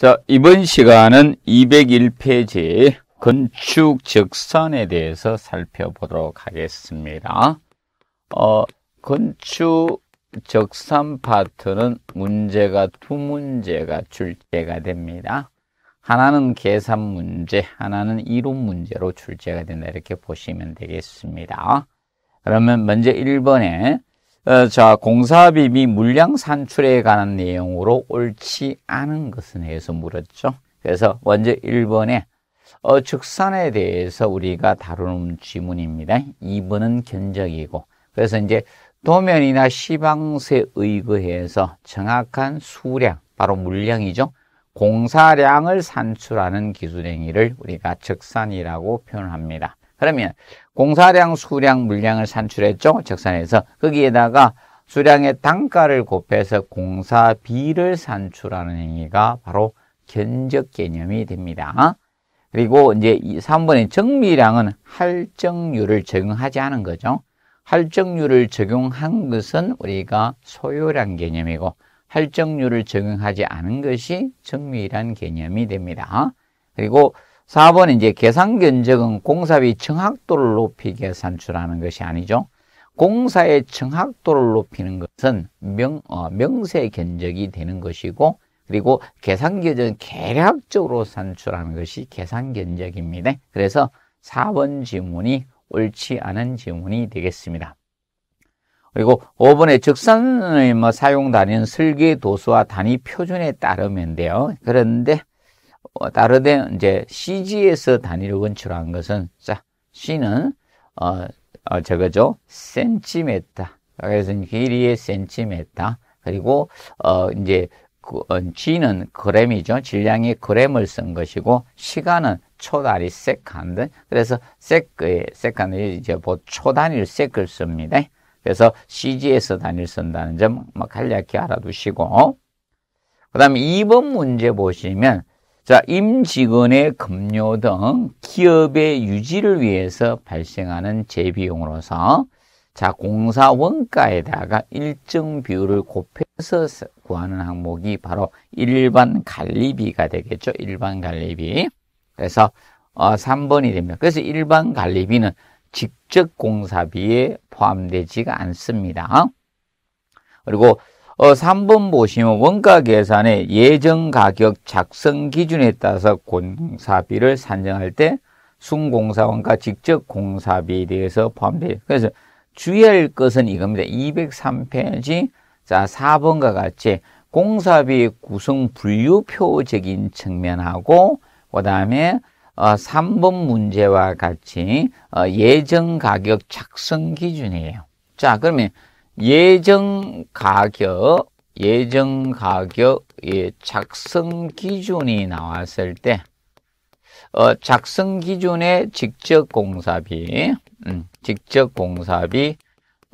자, 이번 시간은 201페이지 건축 적선에 대해서 살펴보도록 하겠습니다. 어, 건축 적선 파트는 문제가 두 문제가 출제가 됩니다. 하나는 계산 문제, 하나는 이론 문제로 출제가 된다. 이렇게 보시면 되겠습니다. 그러면 먼저 1번에 어, 자, 공사비 및 물량 산출에 관한 내용으로 옳지 않은 것은 해서 물었죠. 그래서 먼저 1번에 어, 축산에 대해서 우리가 다루는 지문입니다. 2번은 견적이고 그래서 이제 도면이나 시방세 의거해서 정확한 수량, 바로 물량이죠. 공사량을 산출하는 기술행위를 우리가 적산이라고 표현합니다. 그러면 공사량, 수량, 물량을 산출했죠. 적산에서 거기에다가 수량의 단가를 곱해서 공사비를 산출하는 행위가 바로 견적 개념이 됩니다. 그리고 이제 3번의 정비량은 할정률을 적용하지 않은 거죠. 할정률을 적용한 것은 우리가 소요량 개념이고 할정률을 적용하지 않은 것이 정밀한 개념이 됩니다. 그리고 4번 이제 계산 견적은 공사비 청학도를 높이 계산출하는 것이 아니죠. 공사의 청학도를 높이는 것은 명, 어, 명세 견적이 되는 것이고 그리고 계산 견적은 계략적으로 산출하는 것이 계산 견적입니다. 그래서 4번 지문이 옳지 않은 지문이 되겠습니다. 그리고 5번에 적산의 뭐 사용 단위는 설계 도수와 단위 표준에 따르면 돼요. 그런데 다르데 어, 이제 CG에서 단위를 건출한 것은 자 C는 어, 어 저거죠 센티메터 그래서 길이의 센티메터 그리고 어 이제 그, 어, G는 그램이죠 질량의 그램을 쓴 것이고 시간은 초단위 세컨드 그래서 세크의 세컨드 이제 보 초단위를 세크를 씁니다 그래서 CG에서 단위를 쓴다는 점 뭐 간략히 알아두시고 그 다음에 2번 문제 보시면 자, 임직원의 급료 등 기업의 유지를 위해서 발생하는 재비용으로서 자, 공사 원가에다가 일정 비율을 곱해서 구하는 항목이 바로 일반 관리비가 되겠죠. 일반 관리비. 그래서 어, 3번이 됩니다. 그래서 일반 관리비는 직접 공사비에 포함되지가 않습니다. 그리고 어, 3번 보시면 원가 계산의 예정 가격 작성 기준에 따라서 공사비를 산정할 때 순공사원과 직접 공사비에 대해서 포함돼요. 그래서 주의할 것은 이겁니다. 203페이지 자 4번과 같이 공사비의 구성 분류표적인 측면하고 그 다음에 어, 3번 문제와 같이 어, 예정 가격 작성 기준이에요. 자 그러면 예정 가격, 예정 가격의 작성 기준이 나왔을 때 어, 작성 기준에 직접 공사비, 음, 직접 공사비,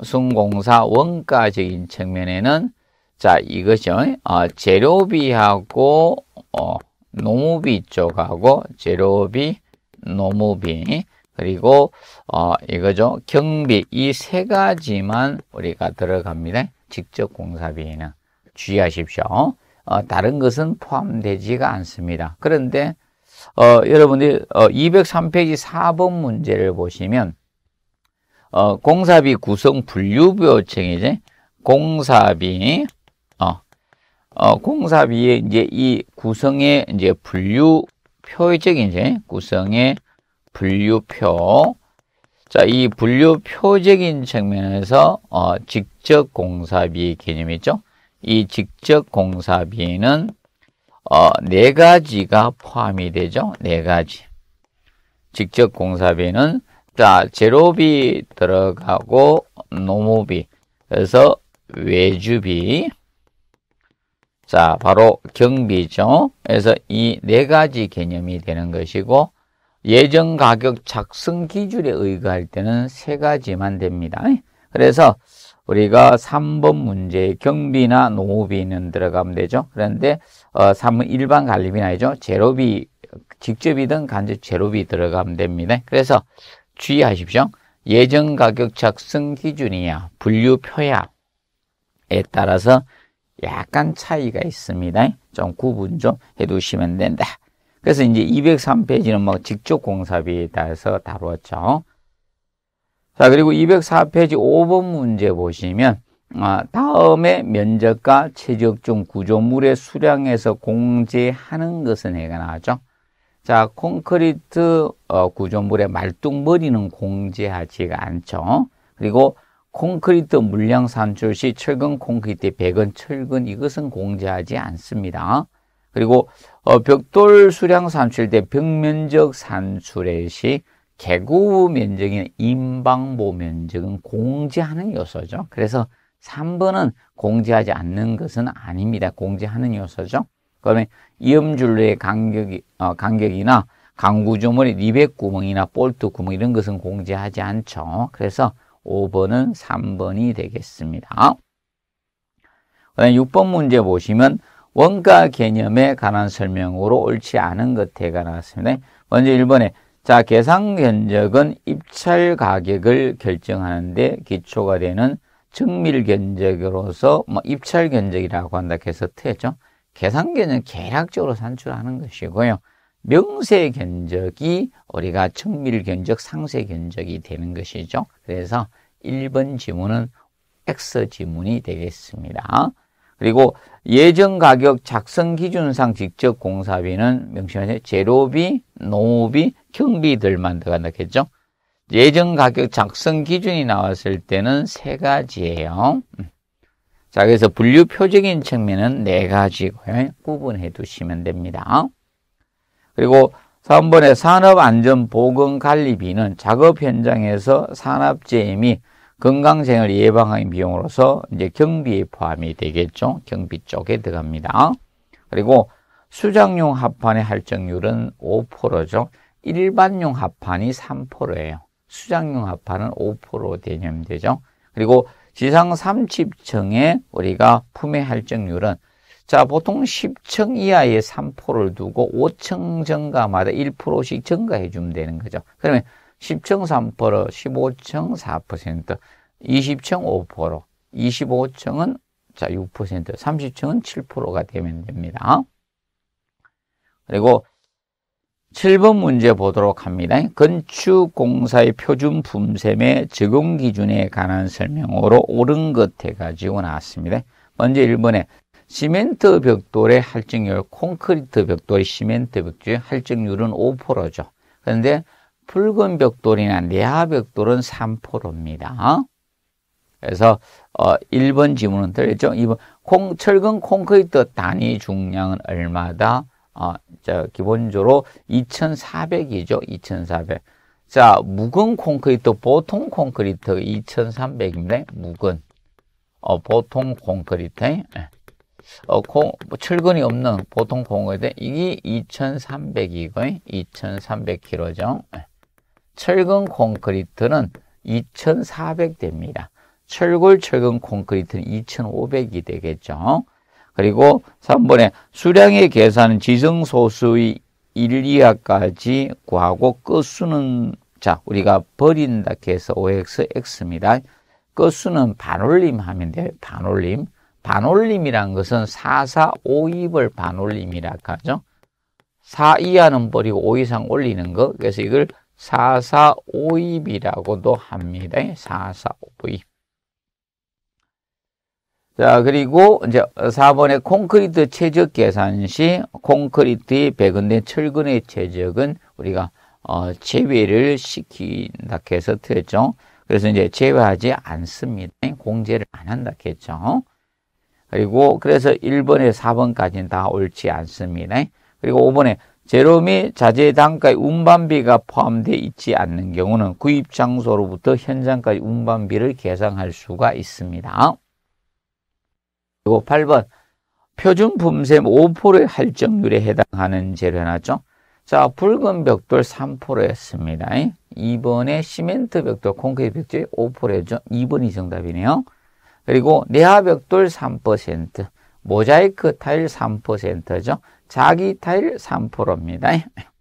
순공사 원가적인 측면에는 자 이것이죠. 어, 재료비하고 어, 노무비 쪽하고 재료비, 노무비 그리고 어, 이거죠. 경비 이 세 가지만 우리가 들어갑니다. 직접 공사비에는 주의하십시오. 어, 다른 것은 포함되지가 않습니다. 그런데 어, 여러분들 어, 203페이지 4번 문제를 보시면 어, 공사비 구성 분류표 요청이제 공사비 어, 어, 공사비의 이제 이 구성의 이제 분류 표적인 이제 구성의 분류표. 자, 이 분류표적인 측면에서 어, 직접 공사비 개념이죠. 이 직접 공사비는 어, 네 가지가 포함이 되죠. 네 가지. 직접 공사비는 자, 제로비 들어가고 노무비. 그래서 외주비. 자, 바로 경비죠. 그래서 이 네 가지 개념이 되는 것이고 예정 가격 작성 기준에 의거할 때는 세 가지만 됩니다. 그래서 우리가 3번 문제 경비나 노후비는 들어가면 되죠. 그런데 어, 3번 일반 관리비는아니죠 제로비 직접이든 간접 제로비 들어가면 됩니다. 그래서 주의하십시오. 예정 가격 작성 기준이야 분류표야에 따라서 약간 차이가 있습니다. 좀 구분 좀 해두시면 된다. 그래서 이제 203페이지는 뭐 직접 공사비에 대해서 다루었죠. 자, 그리고 204페이지 5번 문제 보시면 아, 다음에 면적과 최적종 구조물의 수량에서 공제하는 것은 해가 나죠. 자, 콘크리트 어, 구조물의 말뚝머리는 공제하지가 않죠. 그리고 콘크리트 물량 산출 시 철근 콘크리트 배근 철근 이것은 공제하지 않습니다. 그리고 어, 벽돌 수량 산출 때 벽면적 산출의 시 개구 면적인 이 임방보 면적은 공지하는 요소죠. 그래서 3번은 공지하지 않는 것은 아닙니다. 공지하는 요소죠. 그러면 이음줄로의 간격이, 어, 간격이나 강구조물의 리벳 구멍이나 볼트 구멍 이런 것은 공지하지 않죠. 그래서 5번은 3번이 되겠습니다. 그다음 6번 문제 보시면 원가 개념에 관한 설명으로 옳지 않은 것태가 나왔습니다. 먼저 1번에 자 계상 견적은 입찰 가격을 결정하는데 기초가 되는 정밀 견적으로서 뭐 입찰 견적이라고 한다 해서 트였죠. 계상 견적 계략적으로 산출하는 것이고요. 명세 견적이 우리가 정밀 견적, 상세 견적이 되는 것이죠. 그래서 1번 지문은 X 지문이 되겠습니다. 그리고 예정 가격 작성 기준상 직접 공사비는 명심하세요. 재료비, 노업비 경비들만 들어간다 했죠. 예정 가격 작성 기준이 나왔을 때는 세 가지예요. 자, 그래서 분류 표적인 측면은 네 가지고요. 구분해 두시면 됩니다. 그리고 3번에 산업안전보건관리비는 작업 현장에서 산업재해 및 건강생활 예방하는 비용으로서 이제 경비에 포함이 되겠죠. 경비 쪽에 들어갑니다. 그리고 수장용 합판의 할증률은 5%죠. 일반용 합판이 3%예요. 수장용 합판은 5% 대념되죠. 그리고 지상 30층에 우리가 품의 할증률은 자 보통 10층 이하에 3%를 두고 5층 증가마다 1%씩 증가해 주면 되는 거죠. 그러면 10층 3%, 15층 4%, 20층 5%, 25층은 자 6%, 30층은 7%가 되면 됩니다. 그리고 7번 문제 보도록 합니다. 건축공사의 표준 품셈의 적용 기준에 관한 설명으로 옳은 것 해가지고 나왔습니다. 먼저 1번에 시멘트 벽돌의 할증률, 콘크리트 벽돌의 시멘트 벽돌의 할증률은 5%죠. 그런데 붉은 벽돌이나 내하벽돌은 삼포로입니다. 어? 그래서 어, 1번 지문은 틀렸죠. 2번 콩, 철근 콘크리트 단위 중량은 얼마다? 어, 자, 기본적으로 2,400이죠. 2,400. 자, 묵은 콘크리트, 보통 콘크리트 2,300입니다. 묵은. 어, 보통 콘크리트. 예. 어, 콩, 뭐 철근이 없는 보통 콘크리트. 이게 2,300이고, 2,300kg죠. 철근 콘크리트는 2,400 됩니다. 철골 철근 콘크리트는 2,500이 되겠죠. 그리고 3번에 수량의 계산은 지정소수의 1, 2하까지 구하고 끝수는 자 우리가 버린다 해서 OX, X입니다. 끝수는 반올림하면 돼요. 반올림. 반올림이란 것은 4, 4, 5, 2을 반올림이라 하죠. 4 이하는 버리고 5 이상 올리는 거. 그래서 이걸 사사오입이라고도 합니다. 사사오입. 자, 그리고 이제 4번에 콘크리트 최적 계산 시 콘크리트의 배근된 철근의 최적은 우리가 어, 제외를 시킨다 해서 틀렸죠. 그래서 이제 제외하지 않습니다. 공제를 안 한다 했죠. 그리고 그래서 1번에 4번까지는 다 옳지 않습니다. 그리고 5번에 제롬이 자재 단가의 운반비가 포함되어 있지 않는 경우는 구입 장소로부터 현장까지 운반비를 계산할 수가 있습니다. 그리고 8번 표준 품셈 5%의 할증률에 해당하는 재료 해죠 자, 붉은 벽돌 3%였습니다. 2번에 시멘트 벽돌, 콘크리트 벽돌 5%였죠. 2번이 정답이네요. 그리고 내하 벽돌 3%, 모자이크 타일 3%죠. 자기 타일 3%입니다.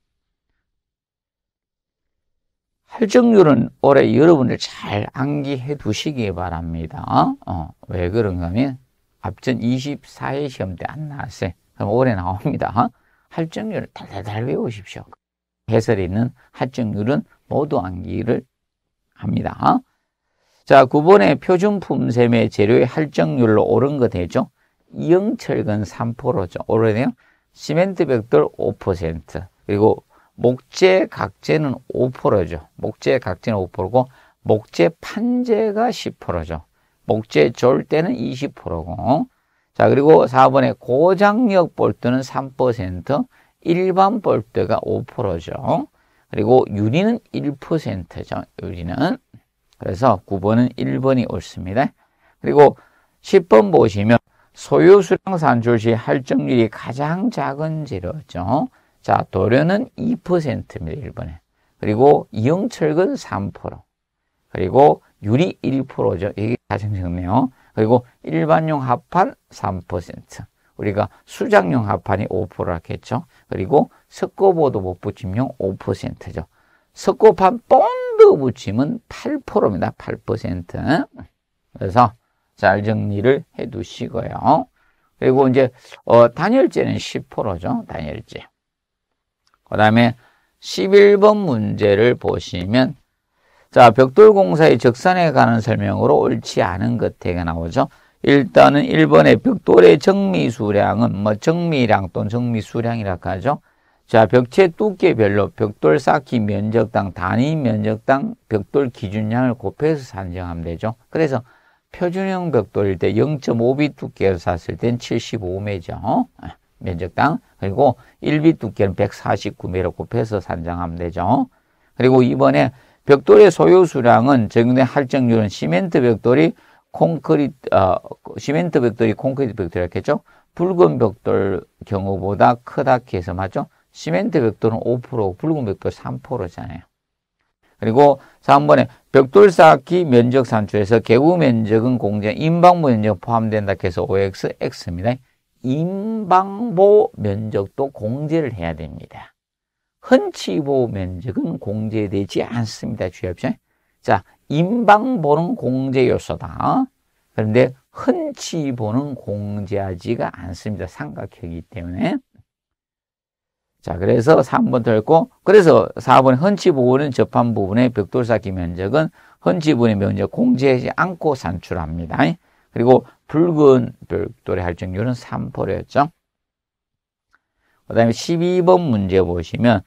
할증률은 올해 여러분들 잘 암기해 두시기 바랍니다. 어, 왜 그런가 하면 앞전 24회 시험 때 안 나왔어요. 그럼 올해 나옵니다. 어? 할증률을 달달달 외우십시오. 해설에 있는 할증률은 모두 암기를 합니다. 어? 자, 9번에 표준품셈의 재료의 할증률로 오른 거 되죠? 영철근 3죠오래네요 시멘트 벽돌 5%. 그리고 목재 각재는 5%죠. 목재 각재는 5%고 목재 판재가 10%죠. 목재 졸때는 20%고. 자, 그리고 4번에 고장력 볼트는 3%, 일반 볼트가 5%죠. 그리고 유리는 1%죠. 유리는. 그래서 9번은 1번이 옳습니다. 그리고 10번 보시면 소유수량산 출시 할증률이 가장 작은 재료죠. 자, 도료는 2%입니다, 일본에. 그리고 이용철근 3%. 그리고 유리 1%죠. 이게 가장 적네요. 그리고 일반용 합판 3%. 우리가 수장용 합판이 5%라고 했죠. 그리고 석고보도 못 붙임용 5%죠. 석고판 본드 붙임은 8%입니다. 8%. 그래서 잘 정리를 해 두시고요. 그리고 이제 어, 단열재는 10%죠. 단열재. 그 다음에 11번 문제를 보시면 자 벽돌공사의 적산에 관한 설명으로 옳지 않은 것에게 나오죠. 일단은 1번에 벽돌의 정미수량은 뭐 정미량 또는 정미수량이라고 하죠. 자, 벽체 두께별로 벽돌 쌓기 면적당, 단위 면적당 벽돌 기준량을 곱해서 산정하면 되죠. 그래서 표준형 벽돌일 때 0.5빗 두께로 샀을 땐 75매죠. 어? 아, 면적당. 그리고 1빗 두께는 149매로 곱해서 산정하면 되죠. 어? 그리고 이번에 벽돌의 소요 수량은 적용된 할증률은 시멘트 벽돌이 콘크리트, 어, 시멘트 벽돌이 콘크리트 벽돌이었겠죠? 붉은 벽돌 경우보다 크다 해서 맞죠? 시멘트 벽돌은 5%, 붉은 벽돌 3%잖아요. 그리고 3번에 벽돌 쌓기 면적 산출에서 개구 면적은 공제 인방부 면적 포함된다 해서 OX, X입니다. 인방보 면적도 공제를 해야 됩니다. 흔치보 면적은 공제되지 않습니다. 주의합시다. 자, 인방보는 공제 요소다. 그런데 흔치보는 공제하지가 않습니다. 삼각형이기 때문에. 자, 그래서 3번 틀렸고, 그래서 4번 헌치 부분은 접한 부분의 벽돌 쌓기 면적은 헌치 부분의 면적 공제하지 않고 산출합니다. 그리고 붉은 벽돌의 할증률은 3%였죠. 그 다음에 12번 문제 보시면,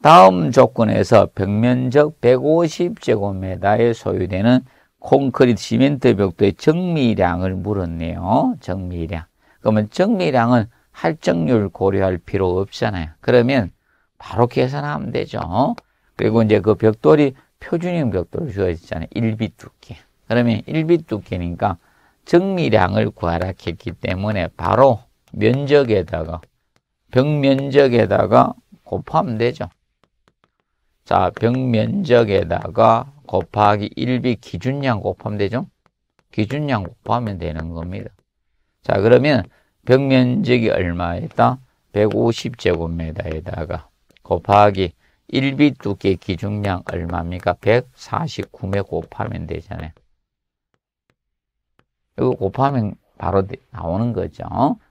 다음 조건에서 벽면적 150제곱미터에 소유되는 콘크리트 시멘트 벽돌의 정미량을 물었네요. 정미량. 그러면 정미량은 할증률 고려할 필요 없잖아요. 그러면 바로 계산하면 되죠. 그리고 이제 그 벽돌이 표준형 벽돌 주어졌잖아요. 1비 두께. 그러면 1비 두께니까 정밀량을 구하라 했기 때문에 바로 면적에다가 벽면적에다가 곱하면 되죠. 자, 벽면적에다가 곱하기 1비 기준량 곱하면 되죠. 기준량 곱하면 되는 겁니다. 자, 그러면 벽면적이 얼마였다? 150제곱미터에다가 곱하기 1비 두께 기중량 얼마입니까? 149매 곱하면 되잖아요. 이거 곱하면 바로 나오는 거죠.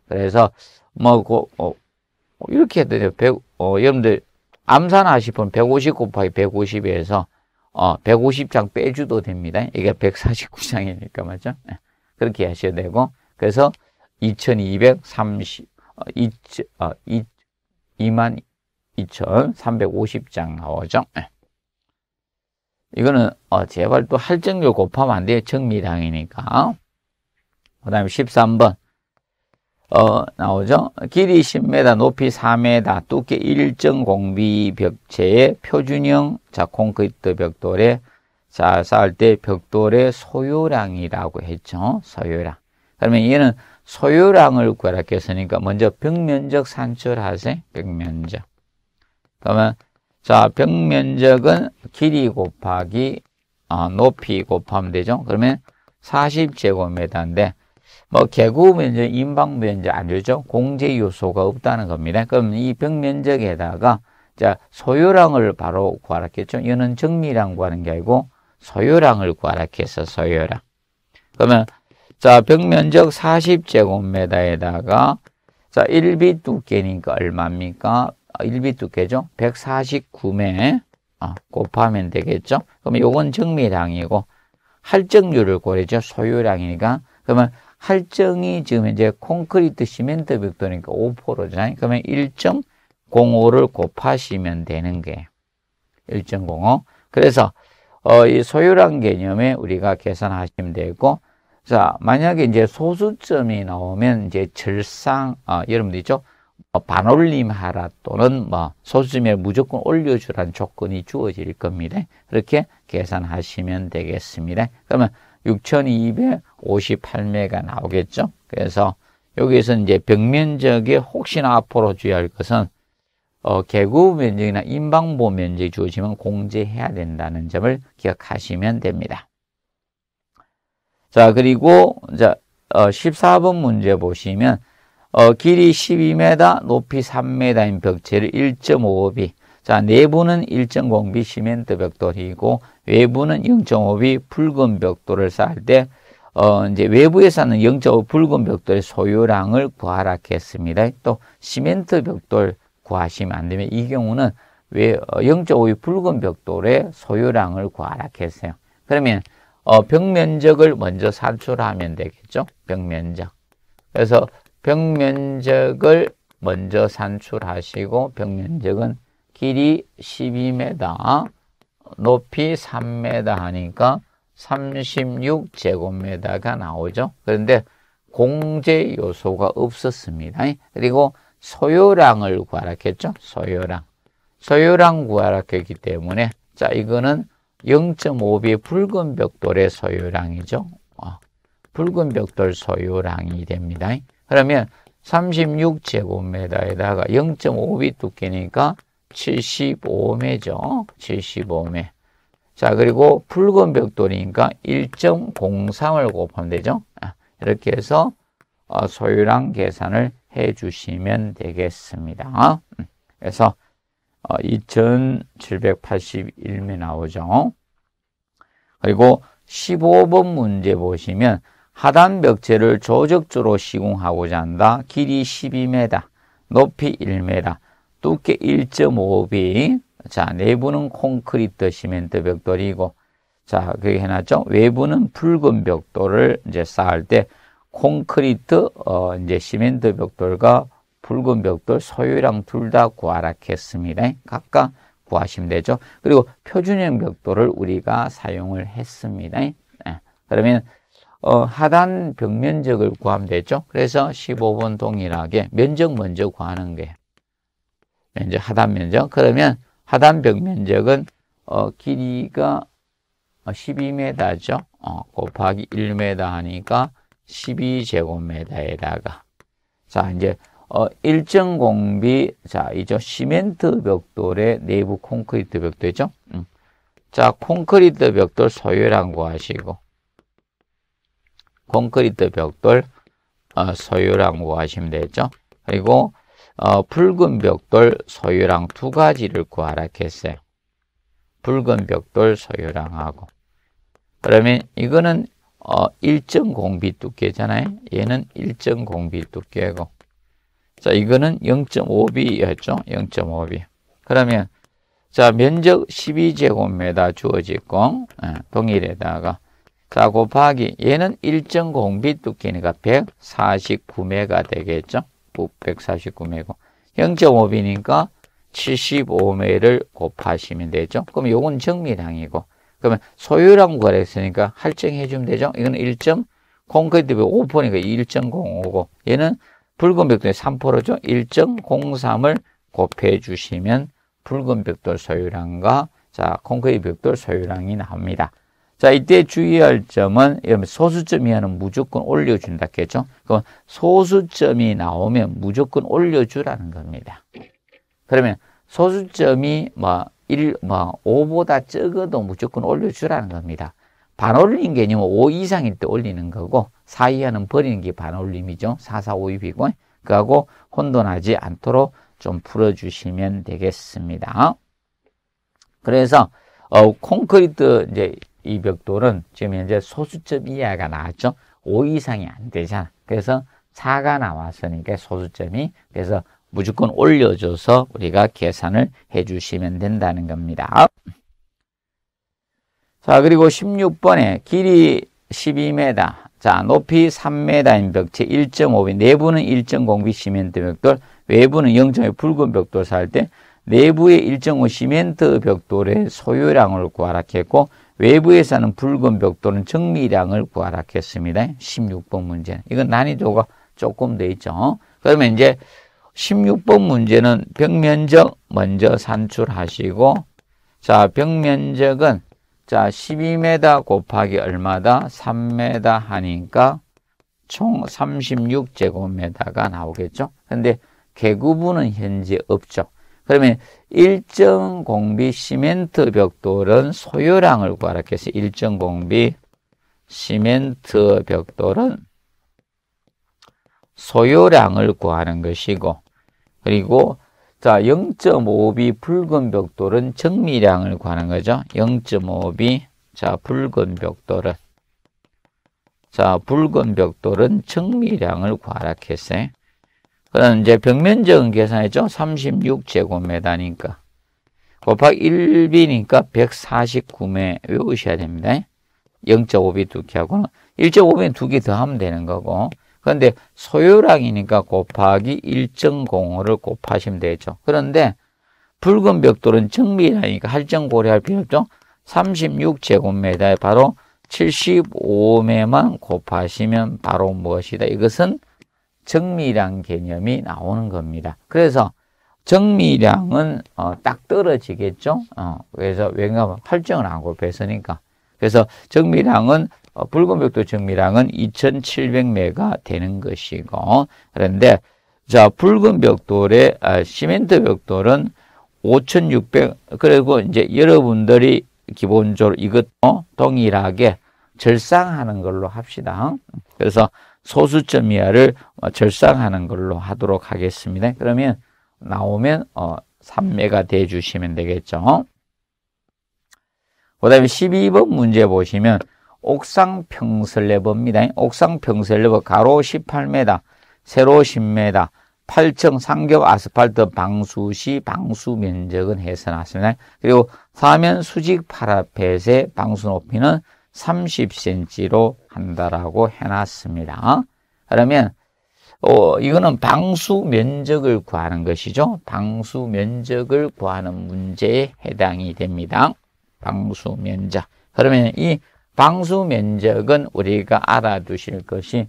그래서 뭐 고, 어, 뭐 이렇게 해도 돼요. 어, 여러분들 암산하 싶으면 150 곱하기 150에서 어, 150장 빼주도 됩니다. 이게 149장이니까 맞죠? 예. 그렇게 하셔야 되고 그래서 2230 2, 어, 2, 2만 2,350장 나오죠. 예. 이거는 어, 제발 또 할증률 곱하면 안 돼요. 정미당이니까. 그 다음에 13번 어, 나오죠. 길이 10m, 높이 4m, 두께 일정 공비 벽체의 표준형 자 콘크리트 벽돌에 자 쌓을 때 벽돌의 소요량이라고 했죠. 소요량. 그러면 얘는 소유량을 구하라겠으니까 먼저 벽면적 산출하세. 벽면적. 그러면 자 벽면적은 길이 곱하기 아, 높이 곱하면 되죠. 그러면 40제곱미터인데 뭐 개구 면적, 인방 면적 안되죠 공제 요소가 없다는 겁니다. 그럼 이 벽면적에다가 자 소요량을 바로 구하라겠죠. 이거는 정밀량 구하는 게 아니고 소요량을 구하라겠어. 소요량. 그러면 자, 벽면적 40제곱미터에다가 자, 1비 두께니까 얼마입니까? 1비 아, 두께죠? 149매 아, 곱하면 되겠죠? 그러면 요건 정밀량이고 할증률을 고려죠. 소요량이니까. 그러면 할증이 지금 이제 콘크리트 시멘트 벽돌이니까 5%잖아요. 그러면 1.05를 곱하시면 되는 게 1.05. 그래서 어, 이 소요량 개념에 우리가 계산하시면 되고 자, 만약에 이제 소수점이 나오면 이제 절상, 아, 여러분들 있죠? 뭐 반올림하라 또는 뭐 소수점에 무조건 올려주라는 조건이 주어질 겁니다. 그렇게 계산하시면 되겠습니다. 그러면 6,258매가 나오겠죠? 그래서 여기에서 이제 벽면적에 혹시나 앞으로 주의할 것은 어, 개구 면적이나 인방보 면적이 주어지면 공제해야 된다는 점을 기억하시면 됩니다. 자, 그리고 자, 어, 14번 문제 보시면 어, 길이 12m, 높이 3m인 벽체를 1.5비. 자, 내부는 1.0비 시멘트 벽돌이고 외부는 0.5비 붉은 벽돌을 쌓을 때 어, 이제 외부에서 하는 0.5 붉은 벽돌의 소요량을 구하라 했습니다. 또 시멘트 벽돌 구하시면 안 되면 이 경우는 왜 0.5의 어, 붉은 벽돌의 소요량을 구하라 했어요. 그러면 어, 벽면적을 먼저 산출하면 되겠죠. 벽면적. 그래서 벽면적을 먼저 산출하시고 벽면적은 길이 12m, 높이 3m 하니까 36제곱미터가 나오죠. 그런데 공제 요소가 없었습니다. 그리고 소요량을 구하라 했죠. 소요량. 소요량 구하라 했기 때문에 자 이거는 0.5배 붉은 벽돌의 소유량이죠 어, 붉은 벽돌 소요량이 됩니다. 그러면 36제곱미터에다가 0.5비 두께니까 75매죠. 75매. 자, 그리고 붉은 벽돌이니까 1.03을 곱하면 되죠. 아, 이렇게 해서 소유량 어, 계산을 해 주시면 되겠습니다. 음, 그래서 2781미 어, 나오죠. 그리고 15번 문제 보시면 하단 벽체를 조적조로 시공하고자 한다. 길이 12m, 높이 1m, 두께 1.5B. 자, 내부는 콘크리트 시멘트 벽돌이고 자, 그게 해놨죠. 외부는 붉은 벽돌을 이제 쌓을 때 콘크리트 어 이제 시멘트 벽돌과 붉은 벽돌 소유량둘 다 구하라 했습니다. 각각 구하시면 되죠. 그리고 표준형 벽돌을 우리가 사용을 했습니다. 네. 그러면 어, 하단 벽면적을 구하면 되죠. 그래서 15번 동일하게 면적 먼저 구하는 거 면적, 하단 면적. 그러면 하단 벽면적은 어, 길이가 12m죠. 어, 어, 곱하기 1m 하니까 12제곱미터에다가 자 이제 어, 일정 공비, 자, 이죠. 시멘트 벽돌의 내부 콘크리트 벽돌이죠. 음. 자, 콘크리트 벽돌 소유라고 하시고, 콘크리트 벽돌 어, 소유라고 하시면 되죠. 그리고, 어, 붉은 벽돌 소유랑 두 가지를 구하라 했어요. 붉은 벽돌 소유랑하고. 그러면 이거는 어, 일정 공비 두께잖아요. 얘는 일정 공비 두께고. 자, 이거는 0.5B였죠. 0.5B. 그러면 자, 면적 12제곱미터 주어지고 예, 동일에다가 자, 곱하기 얘는 1.0B 뚫기니까 149매가 되겠죠. 149매고 0.5B니까 75매를 곱하시면 되죠. 그럼 요건 정밀항이고 그러면 소유랑 거래했으니까 할증해 주면 되죠. 이건 1. 콘크리트 5%니까 1.05고 얘는 붉은 벽돌이 3%죠. 1.03을 곱해 주시면 붉은 벽돌 소유량과 자, 콘크리트 벽돌 소유량이 나옵니다. 자, 이때 주의할 점은 소수점 이하는 무조건 올려 준다 했죠. 그럼 소수점이 나오면 무조건 올려 주라는 겁니다. 그러면 소수점이 뭐 1, 뭐 5보다 적어도 무조건 올려 주라는 겁니다. 반올림 개념은 5 이상일 때 올리는 거고 4 이하는 버리는 게 반올림이죠. 4452이고 그하고 혼돈하지 않도록 좀 풀어주시면 되겠습니다. 그래서 어, 콘크리트 이제 이 벽돌은 지금 현재 소수점 이하가 나왔죠. 5 이상이 안 되잖아. 그래서 4가 나왔으니까 소수점이 그래서 무조건 올려줘서 우리가 계산을 해주시면 된다는 겁니다. 자, 그리고 16번에 길이 12m, 자, 높이 3m인 벽체 1.5m, 내부는 1 0 b 시멘트 벽돌, 외부는 0.5 붉은 벽돌 살 때 내부의 1.5 시멘트 벽돌의 소요량을 구하라 했고 외부에서는 붉은 벽돌은 정밀량을 구하라 했습니다. 16번 문제. 이건 난이도가 조금 돼 있죠. 그러면 이제 16번 문제는 벽면적 먼저 산출하시고 자, 벽면적은 자, 12m 곱하기 얼마다? 3m 하니까 총 36제곱미터가 나오겠죠. 근데 개구부는 현재 없죠. 그러면 일정 공비 시멘트 벽돌은 소요량을 구하라 해서 일정 공비 시멘트 벽돌은 소요량을 구하는 것이고 그리고 자, 0 5비 붉은 벽돌은 정밀량을 구하는 거죠. 0.5B 자, 붉은 벽돌은 자, 붉은 벽돌은 정밀량을 구하라 했어요. 그럼 이제 벽면적은 계산했죠. 36제곱미터니까 곱하기 1B니까 149매 외우셔야 됩니다. 0.5B 두 개하고는 1.5B 두개 더하면 되는 거고 그런데 소요량이니까 곱하기 1.05를 곱하시면 되죠. 그런데 붉은 벽돌은 정밀하니까 할정 고려할 필요 없죠. 36제곱미터에 바로 75매만 곱하시면 바로 무엇이다. 이것은 정밀량 개념이 나오는 겁니다. 그래서 정밀량은 어, 딱 떨어지겠죠. 어, 그래서 왜냐하면 뭐 할증을 안 곱했으니까. 그래서 정밀량은 어, 붉은 금벽도 정밀항은 2 7 0 0메가 되는 것이고 그런데 자 불금벽돌의 아, 시멘트 벽돌은 5,600 그리고 이제 여러분들이 기본적으로 이것도 동일하게 절상하는 걸로 합시다. 그래서 소수점 이하를 어, 절상하는 걸로 하도록 하겠습니다. 그러면 나오면 어, 3매가 돼 주시면 되겠죠. 그 다음에 12번 문제 보시면 옥상 평설레버입니다. 옥상 평설레버 가로 18m, 세로 10m, 8층 상격 아스팔트 방수시 방수 면적은 해서놨습니다. 그리고 사면 수직 파라펫의 방수 높이는 30cm로 한다라고 해놨습니다. 그러면 어, 이거는 방수 면적을 구하는 것이죠. 방수 면적을 구하는 문제에 해당이 됩니다. 방수 면적. 그러면 이 방수 면적은 우리가 알아두실 것이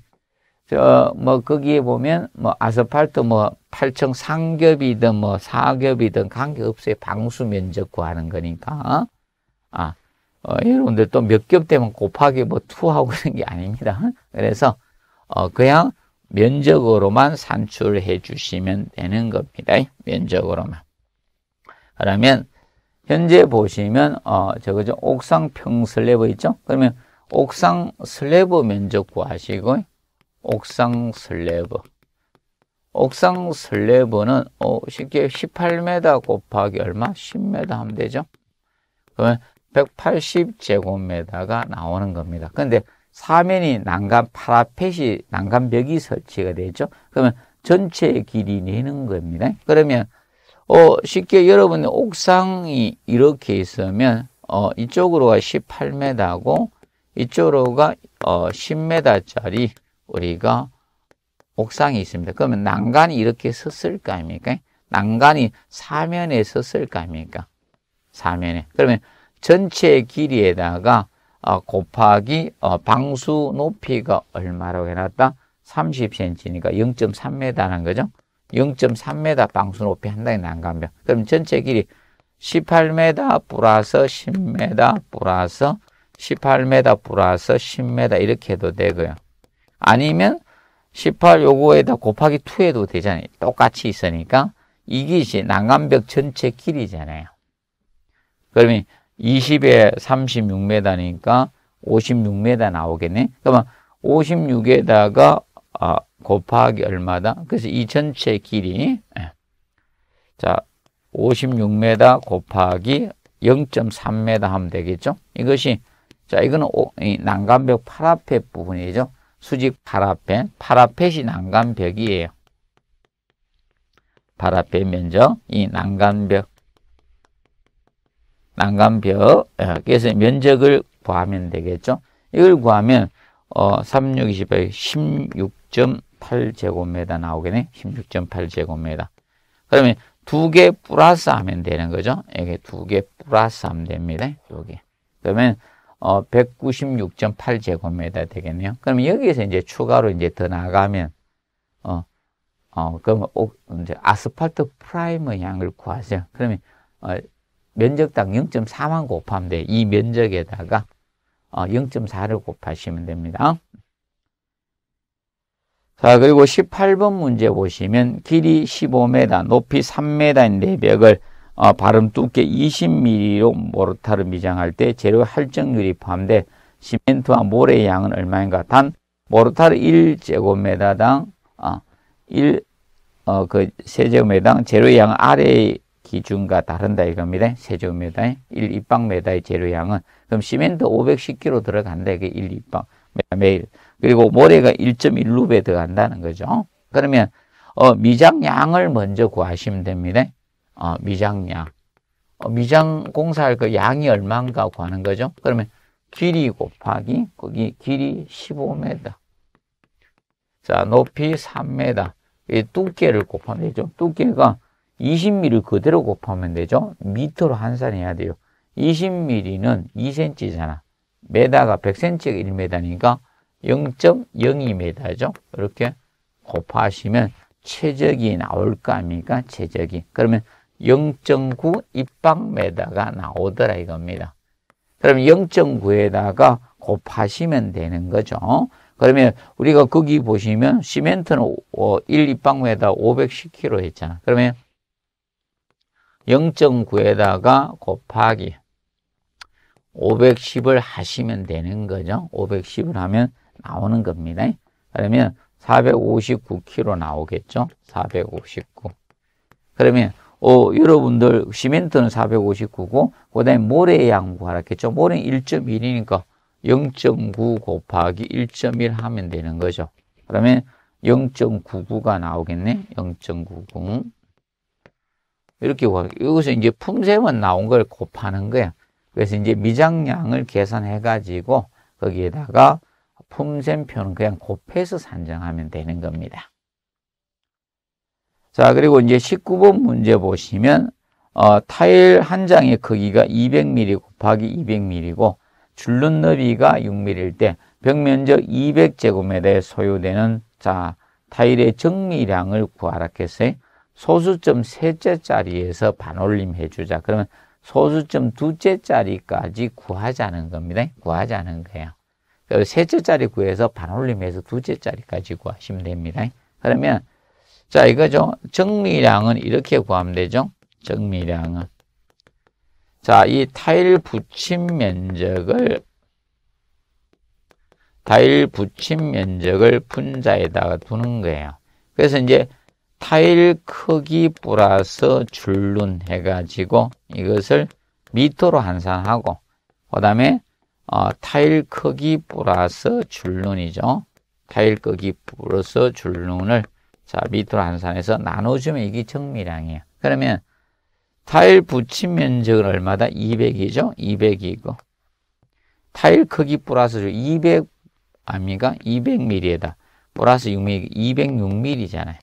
저 뭐 거기에 보면 뭐 아스팔트 뭐 8층 상겹이든 뭐 사겹이든 관계없어요. 방수 면적 구하는 거니까. 아, 어, 여러분들 또 몇 겹 되면 곱하기 뭐 투하고 그런 게 아닙니다. 그래서 어, 그냥 면적으로만 산출해 주시면 되는 겁니다. 면적으로만. 그러면 현재 보시면 어, 저거 죠 옥상 평 슬래브 있죠? 그러면 옥상 슬래브 면적 구하시고 옥상 슬래브 옥상 슬래브는 어, 쉽게 18m 곱하기 얼마? 10m 하면 되죠? 그러면 180제곱미터가 나오는 겁니다. 근데 사면이 난간 파라펫이 난간벽이 설치가 되죠. 그러면 전체 길이 내는 겁니다. 그러면 어, 쉽게 여러분의 옥상이 이렇게 있으면 어, 이쪽으로가 18m고 이쪽으로가 어, 10m짜리 우리가 옥상이 있습니다. 그러면 난간이 이렇게 섰을 거 아닙니까? 난간이 사면에 섰을 거 아닙니까? 사면에. 그러면 전체 길이에다가 어, 곱하기 어, 방수 높이가 얼마라고 해놨다? 30cm니까 0.3m라는 거죠. 0.3m 방수 높이 한 단위 난감벽 그럼 전체 길이 18m 플러스 10m 플러스 18m 플러스 10m 이렇게 해도 되고요. 아니면 18 요거에다 곱하기 2 해도 되잖아요. 똑같이 있으니까 이기지 난간벽 전체 길이잖아요. 그러면 20에 36m니까 56m 나오겠네. 그러면 56에다가 어, 곱하기 얼마다? 그래서 이 전체 길이 예. 자 56m 곱하기 0.3m 하면 되겠죠? 이것이 자 이거는 난간벽 파라펫 부분이죠. 수직 파라펫, 파라펫이 난간벽이에요. 파라펫 면적, 이 난간벽, 난간벽, 예. 그래서 면적을 구하면 되겠죠. 이걸 구하면 어, 36, 28, 16. 8제곱미터 나오겠네. 16.8제곱미터. 그러면 두 개 플러스 하면 되는 거죠. 이게 두 개 플러스 하면 됩니다. 여기. 그러면 어 196.8제곱미터 되겠네요. 그럼 여기에서 이제 추가로 이제 더 나가면 어, 어 그럼 이제 아스팔트 프라이머 양을 구하세요. 그러면 어, 면적당 0.4만 곱하면 돼. 이 면적에다가 어, 0.4를 곱하시면 됩니다. 자, 아, 그리고 18번 문제 보시면 길이 15m, 높이 3m인데 벽을 어, 발음 두께 20mm로 모르타를 미장할 때 재료 할증률이 포함돼 시멘트와 모래 양은 얼마인가? 단 모르타르 1제곱미터당 아, 어, 1, 어, 그 세제곱미터당 재료의 양은 아래의 기준과 다른다 이겁니다. 세제곱미터에 1 입방미터의 재료양은 그럼 시멘트 510kg 들어간다. 이게 1 입방 매일 그리고 모래가 1.1루베 들어간다는 거죠. 그러면 어, 미장량을 먼저 구하시면 됩니다. 어, 미장량. 어, 미장 공사할 그 양이 얼마인가 구하는 거죠. 그러면 길이 곱하기 거기 길이 15m. 자, 높이 3m. 이 두께를 곱하면 되죠. 두께가 20mm 그대로 곱하면 되죠. 미터로 환산해야 돼요. 20mm는 2cm잖아. 메다가 100cm가 1m니까 0.02m죠. 이렇게 곱하시면 최적이 나올 거 아닙니까? 최적이. 그러면 0.9 입방메다가 나오더라 이겁니다. 그럼 0.9에다가 곱하시면 되는 거죠. 그러면 우리가 거기 보시면 시멘트는 1 입방메다 510kg 했잖아. 그러면 0.9에다가 곱하기 510을 하시면 되는 거죠. 510을 하면 나오는 겁니다. 그러면 459kg 나오겠죠? 459. 그러면 어, 여러분들 시멘트는 459고 그다음에 모래 양 구하라 했죠. 모래는 1.1이니까 0.9 곱하기 1.1 하면 되는 거죠. 그러면 0.99가 나오겠네. 0.99. 이렇게 여기서 이제 품셈은 나온 걸 곱하는 거야. 그래서 이제 미장량을 계산해 가지고 거기에다가 품셈표는 그냥 곱해서 산정하면 되는 겁니다. 자, 그리고 이제 19번 문제 보시면 어, 타일 한 장의 크기가 200mm 곱하기 200mm고 줄눈 너비가 6mm일 때 벽면적 200제곱미터에 소요되는 자 타일의 정밀량을 구하라 했어요. 소수점 셋째 자리에서 반올림 해주자. 그러면 소수점 두째 자리까지 구하자는 겁니다. 구하자는 거예요. 셋째 자리 구해서 반올림해서 두째 자리까지 구하시면 됩니다. 그러면 자 이거죠. 정밀량은 이렇게 구하면 되죠. 정밀량은자 이 타일 붙임 면적을 타일 붙임 면적을 분자에다가 두는 거예요. 그래서 이제 타일 크기 플러스 줄눈 해가지고 이것을 미터로 환산하고 그 다음에 어, 타일 크기 플러스 줄눈이죠. 타일 크기 플러스 줄눈을 자 밑으로 한산해서 나눠주면 이게 정밀량이에요. 그러면 타일 붙임 면적은 얼마다? 200이죠. 200이고 타일 크기 플러스 200 아닙니까? 200mm에다 플러스 6mm, 206mm잖아요.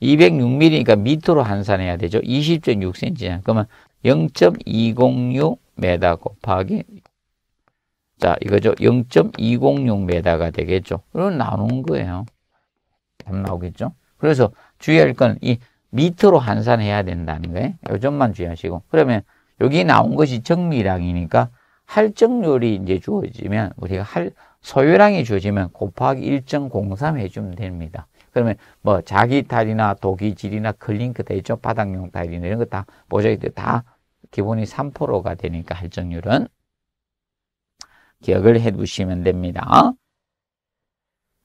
206mm니까 밑으로 한산해야 되죠. 20.6cm잖아요. 그러면 0.206m 곱하기 자, 이거죠. 0.206m가 되겠죠. 그럼 나눈 거예요. 답 나오겠죠. 그래서 주의할 건 이 밑으로 환산해야 된다는 거예요. 요점만 주의하시고. 그러면 여기 나온 것이 정밀량이니까 할정률이 이제 주어지면 우리가 할 소요량이 주어지면 곱하기 1.03 해주면 됩니다. 그러면 뭐 자기 탈이나 도기질이나 클링크 되죠. 그 바닥용 탈이나 이런 거다 모자이크 다 기본이 3%가 되니까 할정률은 기억을 해 두시면 됩니다.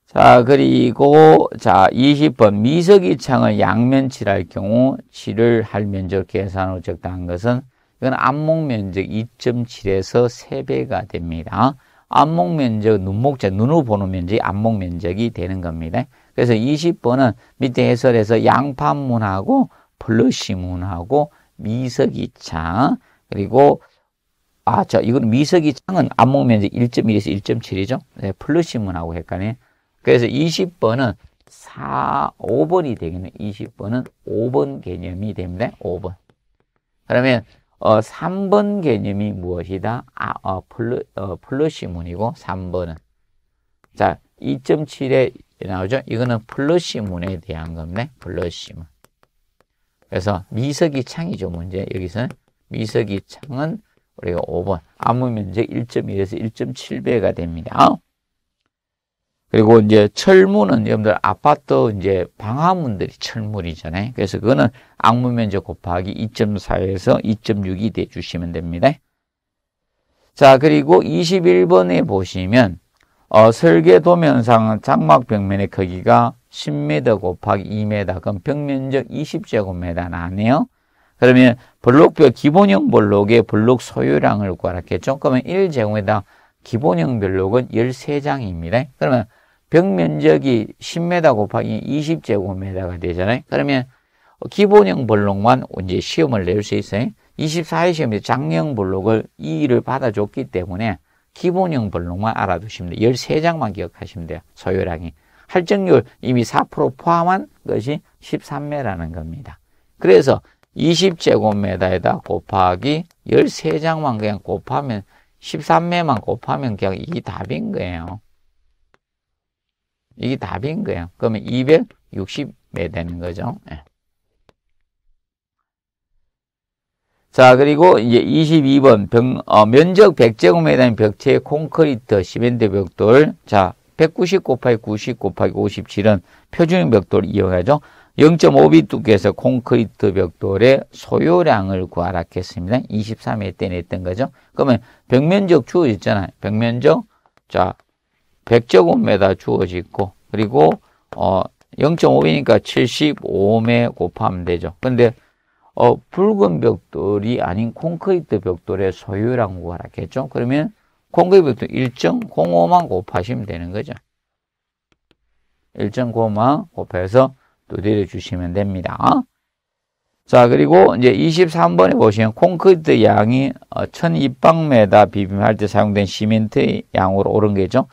자, 그리고 자, 20번 미석이 창을 양면 칠할 경우 칠을 할 면적 계산으로 적당한 것은 이건 안목 면적 2.7에서 3배가 됩니다. 안목 면적, 눈목자, 눈으로 보는 면적이 안목 면적이 되는 겁니다. 그래서 20번은 밑에 해설에서 양판문하고 플러시문하고 미석이 창 그리고 아, 자, 이건 미석이 창은 암목 면제 1.1에서 1.7이죠. 네, 플러시문하고 헷갈네 그래서 20번은 4, 5번이 되겠네. 20번은 5번 개념이 됩니다. 5번. 그러면 어, 3번 개념이 무엇이다? 아, 어, 플러, 어, 플러시문이고 3번은 자, 2.7에 나오죠? 이거는 플러시문에 대한 겁니다. 플러시문. 그래서 미석이 창이죠, 문제. 여기서 미석이 창은 우리가 5번 암무 면적 1.1에서 1.7배가 됩니다. 그리고 이제 철문은 여러분들 아파트 이제 방화문들이 철문이잖아요. 그래서 그거는 악무 면적 곱하기 2.4에서 2.6이 돼 주시면 됩니다. 자, 그리고 21번에 보시면 어, 설계 도면상 장막 벽면의 크기가 10m 곱하기 2m 그럼 벽면적 20제곱미터 나네요. 그러면 블록별 기본형 블록의 블록 소유량을 구하겠죠. 그러면 1제곱미터 기본형 블록은 13장입니다. 그러면 벽면적이 10m 곱하기 20제곱미터가 되잖아요. 그러면 기본형 블록만 이제 시험을 낼 수 있어요. 24회 시험에 장형 블록을 2를 받아줬기 때문에 기본형 블록만 알아두시면 돼요. 13장만 기억하시면 돼요. 소요량이. 할증률 이미 4% 포함한 것이 13매라는 겁니다. 그래서 20제곱미터에다 곱하기 13장만 그냥 곱하면 13매만 곱하면 그냥 이게 답인 거예요. 이게 답인 거예요. 그러면 260매 되는 거죠. 네. 자, 그리고 이제 22번 병, 어, 면적 100제곱미터인 에 벽체의 콘크리트 시멘트 벽돌. 자, 190 곱하기 90 곱하기 57은 표준 벽돌 이용하죠. 0.5비 두께에서 콘크리트 벽돌의 소요량을 구하라 했습니다. 23회 때 냈던 거죠. 그러면 벽면적 주어졌잖아요. 벽면적 자 100제곱미터 주어지고 그리고 어 0.5이니까 75매 곱하면 되죠. 근데 어 붉은 벽돌이 아닌 콘크리트 벽돌의 소요량 구하라 했죠. 그러면 콘크리트 벽돌 1.05만 곱하시면 되는 거죠. 1.05만 곱해서 또 내려주시면 됩니다. 자, 그리고 이제 23번에 보시면 콘크리트 양이 1000입방메다 어, 비빔할 때 사용된 시멘트 양으로 오른 게죠.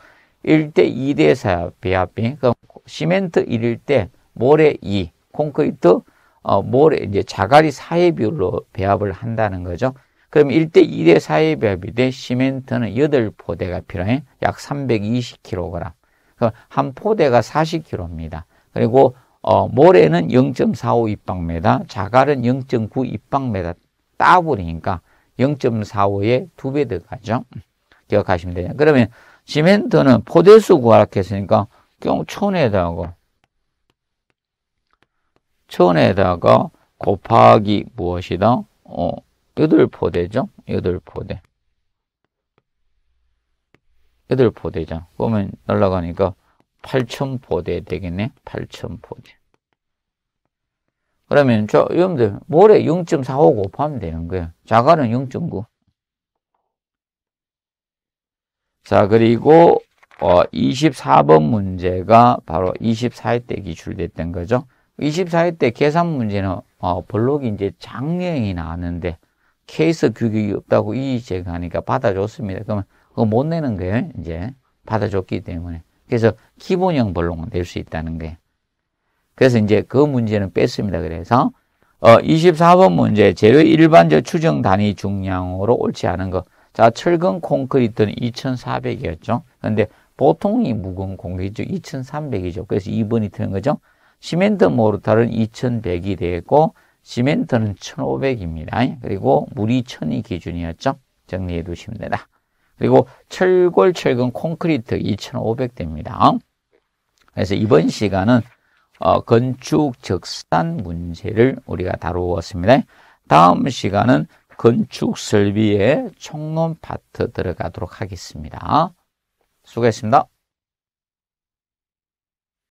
1대 2대 4 배합비. 그럼 시멘트 1일 때 모래 2, 콘크리트 어, 모래 이제 자갈이 4의 비율로 배합을 한다는 거죠. 그럼 1대 2대 4의 배합이 돼 시멘트는 8포대가 필요해. 약 320kg. 그럼 한 포대가 40kg입니다. 그리고 어, 모래는 0.45 입방메다, 자갈은 0.9 입방메다 따버리니까 0 4 5에두배 들어가죠. 기억하시면 돼요. 그러면 시멘트는 포대수 구하라고 했으니까 경 천에다가 천에다가 곱하기 무엇이다? 어, 8포대죠? 8포대. 8포대죠. 그러면 날라가니까 8천 포대 되겠네. 8천 포대. 그러면 저 여러분들 모래 0.45 곱하면 되는 거예요. 자갈은 0.9. 자 그리고 어, 24번 문제가 바로 24회 때 기출됐던 거죠. 24회 때 계산 문제는 어, 블록이 이제 장령이 나는데 케이스 규격이 없다고 이의 제기하니까 받아줬습니다. 그러면 그거 못 내는 거예요. 이제 받아줬기 때문에. 그래서 기본형 벌록 낼수 있다는 게. 그래서 이제 그 문제는 뺐습니다. 그래서 어, 24번 문제 재료 일반적 추정 단위 중량으로 옳지 않은 거. 자, 철근 콘크리트는 2,400이었죠. 그데 보통이 무거운 공격죠 2,300이죠. 그래서 2번이 되는 거죠. 시멘트 모르타는 2,100이 되고 시멘트는 1,500입니다. 그리고 물이 1,000이 기준이었죠. 정리해 두시면 됩니다. 그리고 철골, 철근, 콘크리트 2,500대입니다. 그래서 이번 시간은 어, 건축 적산 문제를 우리가 다루었습니다. 다음 시간은 건축 설비의 총론 파트 들어가도록 하겠습니다. 수고했습니다.